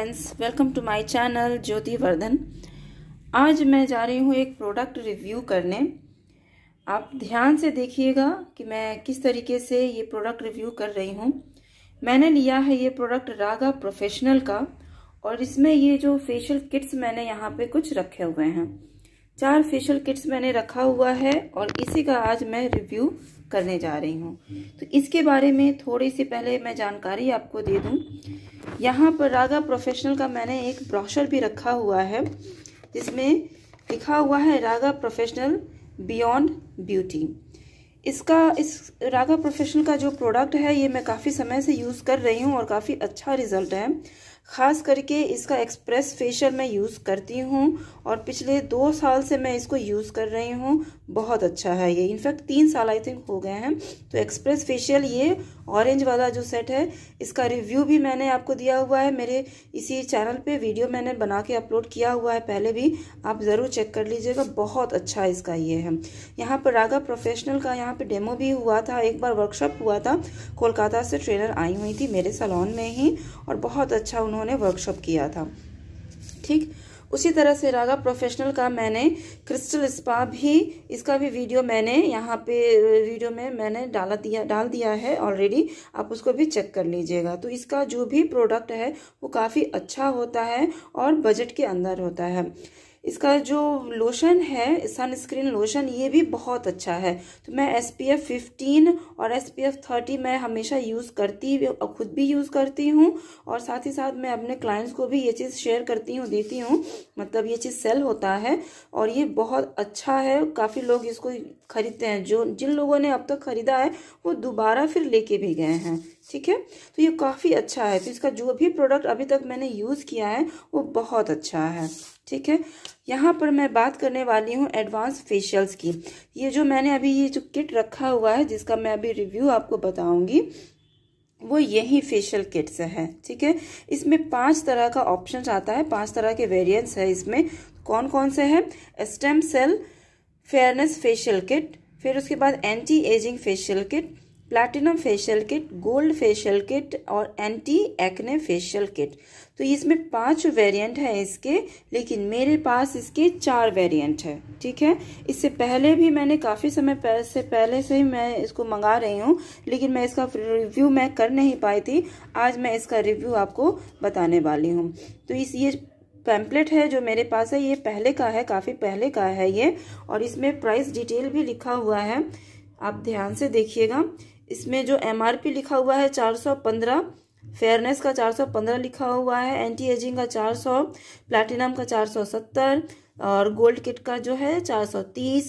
friends welcome to my channel Jyoti Vardhan आज मैं जा रही हूँ एक प्रोडक्ट रिव्यू करने आप ध्यान से देखिएगा कि मैं किस तरीके से ये प्रोडक्ट रिव्यू कर रही हूँ मैंने लिया है ये प्रोडक्ट रागा प्रोफेशनल का और इसमें ये जो फेशियल किट्स मैंने यहाँ पे कुछ रखे हुए हैं चार फेशियल किट्स मैंने रखा हुआ है और इसी का आज मैं रिव्यू करने जा रही हूँ तो इसके बारे में थोड़ी सी पहले मैं जानकारी आपको दे दूँ यहाँ पर रागा प्रोफेशनल का मैंने एक ब्रॉशर भी रखा हुआ है जिसमें लिखा हुआ है रागा प्रोफेशनल बियॉन्ड ब्यूटी इसका इस रागा प्रोफेशनल का जो प्रोडक्ट है ये मैं काफ़ी समय से यूज़ कर रही हूँ और काफ़ी अच्छा रिजल्ट है ख़ास करके इसका एक्सप्रेस फेशियल मैं यूज़ करती हूँ और पिछले दो साल से मैं इसको यूज़ कर रही हूँ बहुत अच्छा है ये इनफैक्ट तीन साल आई थिंक हो गए हैं तो एक्सप्रेस फेशियल ये ऑरेंज वाला जो सेट है इसका रिव्यू भी मैंने आपको दिया हुआ है मेरे इसी चैनल पे वीडियो मैंने बना के अपलोड किया हुआ है पहले भी आप ज़रूर चेक कर लीजिएगा बहुत अच्छा इसका ये है यहाँ पर रागा प्रोफेशनल का यहाँ पर डेमो भी हुआ था एक बार वर्कशॉप हुआ था कोलकाता से ट्रेनर आई हुई थी मेरे सलोन में ही और बहुत अच्छा उन्होंने वर्कशॉप किया था ठीक उसी तरह से रागा प्रोफेशनल का मैंने क्रिस्टल स्पा भी इसका भी वीडियो मैंने यहाँ पे वीडियो में मैंने डाला दिया डाल दिया है ऑलरेडी आप उसको भी चेक कर लीजिएगा तो इसका जो भी प्रोडक्ट है वो काफ़ी अच्छा होता है और बजट के अंदर होता है इसका जो लोशन है सनस्क्रीन लोशन ये भी बहुत अच्छा है तो मैं एस पी एफ फिफ्टीन और एस पी एफ थर्टी मैं हमेशा यूज़ करती और ख़ुद भी यूज़ करती हूँ और साथ ही साथ मैं अपने क्लाइंट्स को भी ये चीज़ शेयर करती हूँ देती हूँ मतलब ये चीज़ सेल होता है और ये बहुत अच्छा है काफ़ी लोग इसको खरीदते हैं जो जिन लोगों ने अब तक तो ख़रीदा है वो दोबारा फिर लेके भी गए हैं ठीक है तो ये काफ़ी अच्छा है तो इसका जो भी प्रोडक्ट अभी तक मैंने यूज़ किया है वो बहुत अच्छा है ठीक है यहाँ पर मैं बात करने वाली हूँ एडवांस फेशियल्स की ये जो मैंने अभी ये जो किट रखा हुआ है जिसका मैं अभी रिव्यू आपको बताऊंगी वो यही फेशियल किट्स है ठीक है इसमें पांच तरह का ऑप्शन आता है पांच तरह के वेरिएंट्स है इसमें कौन कौन से है stem cell fairness facial kit फिर उसके बाद anti ageing facial kit platinum facial kit gold facial kit और एंटी एक्ने फेशियल किट तो इसमें पांच वेरिएंट है इसके लेकिन मेरे पास इसके चार वेरिएंट है ठीक है इससे पहले भी मैंने काफ़ी समय पहले से पहले से ही मैं इसको मंगा रही हूँ लेकिन मैं इसका रिव्यू मैं कर नहीं पाई थी आज मैं इसका रिव्यू आपको बताने वाली हूँ तो इस ये पैम्पलेट है जो मेरे पास है ये पहले का है काफ़ी पहले का है ये और इसमें प्राइस डिटेल भी लिखा हुआ है आप ध्यान से देखिएगा इसमें जो एम लिखा हुआ है चार सौ पंद्रह फेयरनेस का 415 लिखा हुआ है एंटी एजिंग का 400 प्लैटिनम का 470 और गोल्ड किट का जो है 430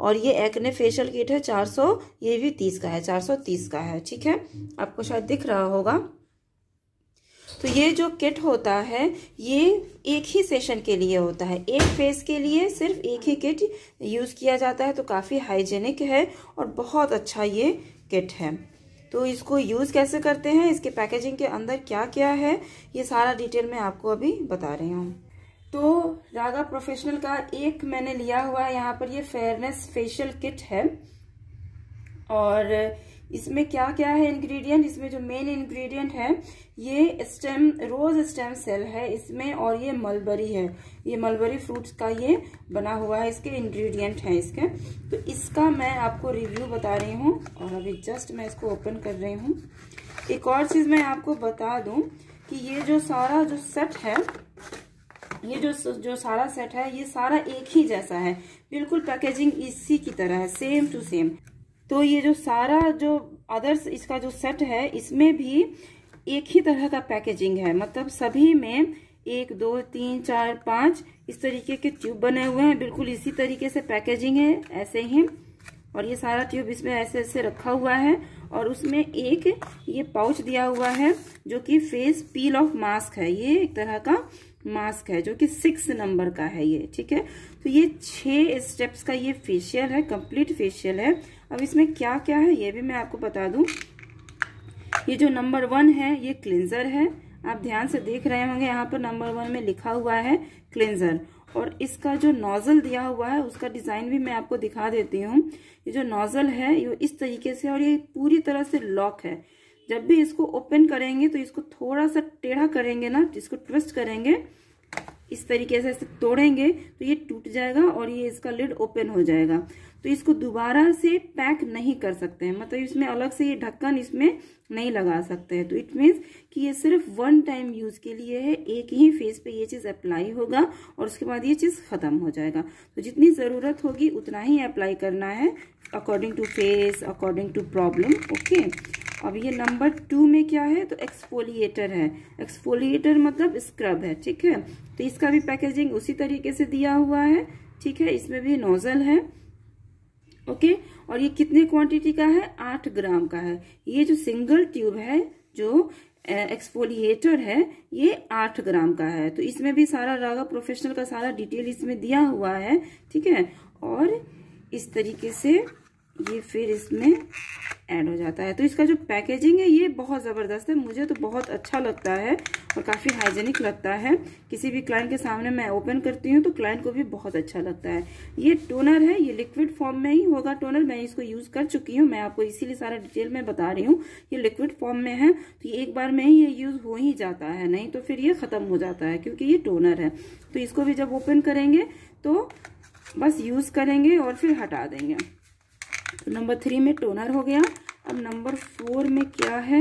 और ये एक्ने फेशियल किट है 400 ये भी 30 का है 430 का है ठीक है आपको शायद दिख रहा होगा तो ये जो किट होता है ये एक ही सेशन के लिए होता है एक फेस के लिए सिर्फ एक ही किट यूज़ किया जाता है तो काफ़ी हाइजेनिक है और बहुत अच्छा ये किट है तो इसको यूज़ कैसे करते हैं इसके पैकेजिंग के अंदर क्या क्या है ये सारा डिटेल मैं आपको अभी बता रही हूँ तो रागा प्रोफेशनल का एक मैंने लिया हुआ है यहाँ पर ये फेयरनेस फेशियल किट है और इसमें क्या क्या है इंग्रेडिएंट इसमें जो मेन इंग्रेडिएंट है ये स्टेम रोज स्टेम सेल है इसमें और ये मलबरी है ये मलबरी फ्रूट्स का ये बना हुआ है इसके इंग्रेडिएंट है इसके तो इसका मैं आपको रिव्यू बता रही हूँ और अभी जस्ट मैं इसको ओपन कर रही हूँ एक और चीज़ मैं आपको बता दू कि ये जो सारा जो सेट है ये जो जो सारा सेट है ये सारा एक ही जैसा है बिल्कुल पैकेजिंग इसी की तरह है सेम टू सेम तो ये जो सारा जो अदर्स इसका जो सेट है इसमें भी एक ही तरह का पैकेजिंग है मतलब सभी में एक दो तीन चार पाँच इस तरीके के ट्यूब बने हुए हैं बिल्कुल इसी तरीके से पैकेजिंग है ऐसे ही और ये सारा ट्यूब इसमें ऐसे ऐसे रखा हुआ है और उसमें एक ये पाउच दिया हुआ है जो कि फेस पील ऑफ मास्क है ये एक तरह का मास्क है जो कि सिक्स नंबर का है ये ठीक है तो ये छह स्टेप्स का ये फेशियल है कंप्लीट फेशियल है अब इसमें क्या क्या है ये भी मैं आपको बता दूं ये जो नंबर वन है ये क्लिनजर है आप ध्यान से देख रहे होंगे यहाँ पर नंबर वन में लिखा हुआ है क्लिनजर और इसका जो नोजल दिया हुआ है उसका डिज़ाइन भी मैं आपको दिखा देती हूँ ये जो नोजल है ये इस तरीके से और ये पूरी तरह से लॉक है जब भी इसको ओपन करेंगे तो इसको थोड़ा सा टेढ़ा करेंगे ना इसको ट्विस्ट करेंगे इस तरीके से इसे तोड़ेंगे तो ये टूट जाएगा और ये इसका लिड ओपन हो जाएगा तो इसको दोबारा से पैक नहीं कर सकते हैं मतलब इसमें अलग से ये ढक्कन इसमें नहीं लगा सकते हैं तो इट मीन्स कि ये सिर्फ वन टाइम यूज के लिए है एक ही फेस पे ये चीज अप्लाई होगा और उसके बाद ये चीज खत्म हो जाएगा तो जितनी जरूरत होगी उतना ही अप्लाई करना है according to face according to problem okay अब ये नंबर टू में क्या है तो एक्सफोलिएटर है एक्सफोलिएटर मतलब स्क्रब है ठीक है तो इसका भी पैकेजिंग उसी तरीके से दिया हुआ है ठीक है इसमें भी नोजल है ओके और ये कितने क्वांटिटी का है आठ ग्राम का है ये जो सिंगल ट्यूब है जो एक्सफोलिएटर है ये आठ ग्राम का है तो इसमें भी सारा रागा प्रोफेशनल का सारा डिटेल इसमें दिया हुआ है ठीक है और इस तरीके से ये फिर इसमें ऐड हो जाता है तो इसका जो पैकेजिंग है ये बहुत ज़बरदस्त है मुझे तो बहुत अच्छा लगता है और काफ़ी हाइजेनिक लगता है किसी भी क्लाइंट के सामने मैं ओपन करती हूँ तो क्लाइंट को भी बहुत अच्छा लगता है ये टोनर है ये लिक्विड फॉर्म में ही होगा टोनर मैं इसको यूज़ कर चुकी हूँ मैं आपको इसीलिए सारा डिटेल में बता रही हूँ ये लिक्विड फॉर्म में है तो एक बार में ही ये यूज़ हो ही जाता है नहीं तो फिर ये ख़त्म हो जाता है क्योंकि ये टोनर है तो इसको भी जब ओपन करेंगे तो बस यूज़ करेंगे और फिर हटा देंगे तो नंबर थ्री में टोनर हो गया अब नंबर फोर में क्या है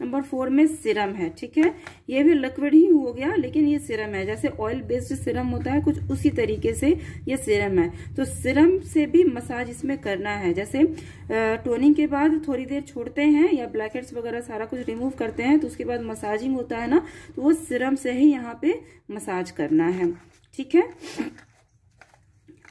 नंबर फोर में सिरम है ठीक है ये भी लिक्विड ही हो गया लेकिन ये सिरम है जैसे ऑयल बेस्ड सिरम होता है कुछ उसी तरीके से ये सिरम है तो सिरम से भी मसाज इसमें करना है जैसे टोनिंग के बाद थोड़ी देर छोड़ते हैं या ब्लैकेट्स वगैरह सारा कुछ रिमूव करते हैं तो उसके बाद मसाजिंग होता है ना तो वो सिरम से ही यहाँ पे मसाज करना है ठीक है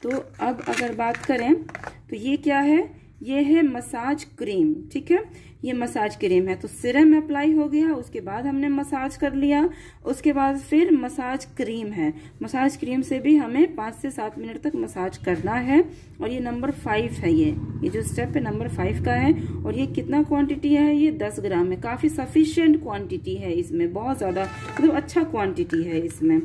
तो अब अगर बात करें तो ये क्या है ये है मसाज क्रीम ठीक है ये मसाज क्रीम है तो सिरम अप्लाई हो गया उसके बाद हमने मसाज कर लिया उसके बाद फिर मसाज क्रीम है मसाज क्रीम से भी हमें पांच से सात मिनट तक मसाज करना है और ये नंबर फाइव है ये ये जो स्टेप है नंबर फाइव का है और ये कितना क्वांटिटी है ये दस ग्राम है काफ़ी सफिशियंट क्वांटिटी है इसमें बहुत ज़्यादा मतलब तो अच्छा क्वांटिटी है इसमें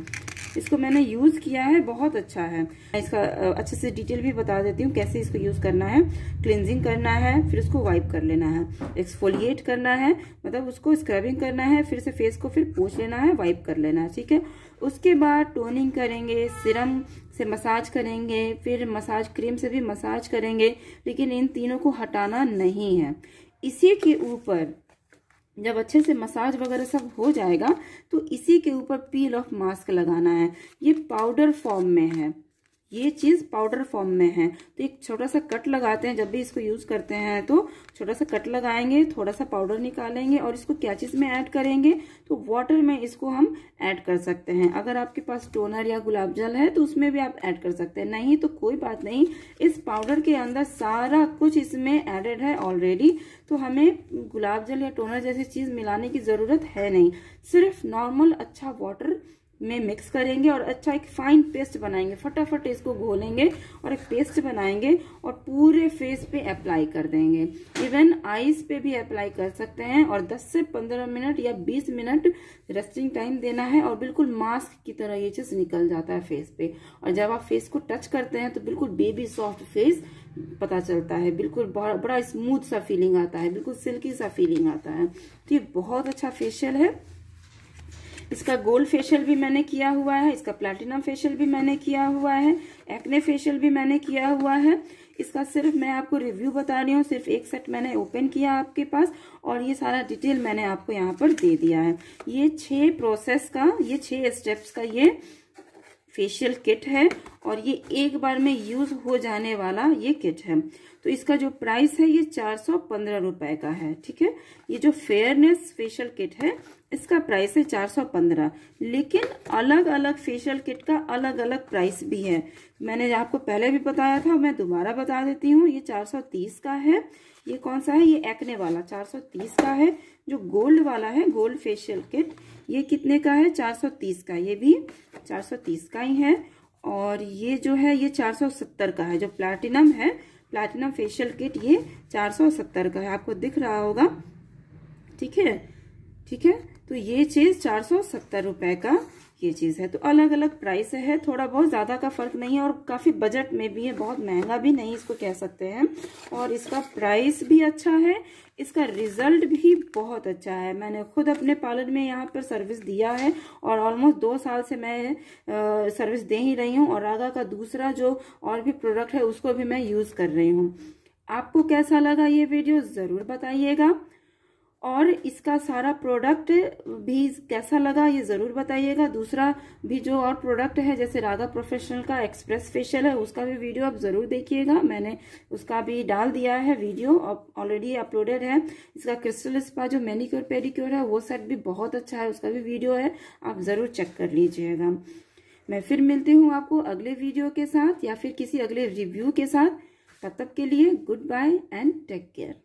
इसको मैंने यूज़ किया है बहुत अच्छा है मैं इसका अच्छे से डिटेल भी बता देती हूँ कैसे इसको यूज़ करना है क्लिनजिंग करना है फिर उसको वाइप कर लेना है एक्सफोलिएट करना है मतलब उसको स्क्रबिंग करना है फिर से फेस को फिर पूछ लेना है वाइप कर लेना है ठीक है उसके बाद टोनिंग करेंगे सिरम से मसाज करेंगे फिर मसाज क्रीम से भी मसाज करेंगे लेकिन इन तीनों को हटाना नहीं है इसी के ऊपर जब अच्छे से मसाज वगैरह सब हो जाएगा तो इसी के ऊपर पील ऑफ मास्क लगाना है ये पाउडर फॉर्म में है ये चीज़ पाउडर फॉर्म में है तो एक छोटा सा कट लगाते हैं जब भी इसको यूज़ करते हैं तो छोटा सा कट लगाएंगे थोड़ा सा पाउडर निकालेंगे और इसको कैचिस में ऐड करेंगे तो वाटर में इसको हम ऐड कर सकते हैं अगर आपके पास टोनर या गुलाब जल है तो उसमें भी आप ऐड कर सकते हैं नहीं तो कोई बात नहीं इस पाउडर के अंदर सारा कुछ इसमें एडेड है ऑलरेडी तो हमें गुलाब जल या टोनर जैसी चीज़ मिलाने की ज़रूरत है नहीं सिर्फ नॉर्मल अच्छा वाटर में मिक्स करेंगे और अच्छा एक फाइन पेस्ट बनाएंगे फटाफट इसको घोलेंगे और एक पेस्ट बनाएंगे और पूरे फेस पे अप्लाई कर देंगे इवन आईज पे भी अप्लाई कर सकते हैं और 10 से 15 मिनट या 20 मिनट रेस्टिंग टाइम देना है और बिल्कुल मास्क की तरह ये चीज निकल जाता है फेस पे और जब आप फेस को टच करते हैं तो बिल्कुल बेबी सॉफ्ट फेस पता चलता है बिल्कुल बड़ा स्मूथ सा फीलिंग आता है बिल्कुल सिल्की सा फीलिंग आता है तो ये बहुत अच्छा फेशियल है इसका गोल्ड फेशियल भी मैंने किया हुआ है इसका प्लेटिनम फेशियल भी मैंने किया हुआ है एक्ने फेशियल भी मैंने किया हुआ है इसका सिर्फ मैं आपको रिव्यू बता रही हूँ सिर्फ एक सेट मैंने ओपन किया आपके पास और ये सारा डिटेल मैंने आपको यहाँ पर दे दिया है ये छह प्रोसेस का ये छह स्टेप्स का ये फेशियल किट है और ये एक बार में यूज हो जाने वाला ये किट है तो इसका जो प्राइस है ये चार सौ पंद्रह रुपए का है ठीक है ये जो फेयरनेस फेशियल किट है इसका प्राइस है चार सौ पंद्रह लेकिन अलग अलग फेशियल किट का अलग अलग प्राइस भी है मैंने आपको पहले भी बताया था मैं दोबारा बता देती हूँ ये चार सौ तीस का है ये कौन सा है ये एक्ने वाला चार सौ तीस का है जो गोल्ड वाला है गोल्ड फेशियल किट ये कितने का है चार सौ तीस का ये भी चार सौ तीस का ही है और ये जो है ये 470 का है जो प्लैटिनम है प्लैटिनम फेशियल किट ये 470 का है आपको दिख रहा होगा ठीक है ठीक है तो ये चीज चार सौ सत्तर रुपए का ये चीज़ है तो अलग अलग प्राइस है थोड़ा बहुत ज़्यादा का फ़र्क नहीं है और काफ़ी बजट में भी है बहुत महंगा भी नहीं इसको कह सकते हैं और इसका प्राइस भी अच्छा है इसका रिजल्ट भी बहुत अच्छा है मैंने खुद अपने पार्लर में यहाँ पर सर्विस दिया है और ऑलमोस्ट दो साल से मैं आ, सर्विस दे ही रही हूँ और आगा का दूसरा जो और भी प्रोडक्ट है उसको भी मैं यूज़ कर रही हूँ आपको कैसा लगा ये वीडियो ज़रूर बताइएगा और इसका सारा प्रोडक्ट भी कैसा लगा ये ज़रूर बताइएगा दूसरा भी जो और प्रोडक्ट है जैसे राधा प्रोफेशनल का एक्सप्रेस फेशियल है उसका भी वीडियो आप ज़रूर देखिएगा मैंने उसका भी डाल दिया है वीडियो ऑलरेडी अपलोडेड है इसका क्रिस्टल स्पा जो मेनिक्योर पेडिक्योर है वो सेट भी बहुत अच्छा है उसका भी वीडियो है आप ज़रूर चेक कर लीजिएगा मैं फिर मिलती हूँ आपको अगले वीडियो के साथ या फिर किसी अगले रिव्यू के साथ तब तक के लिए goodbye and take care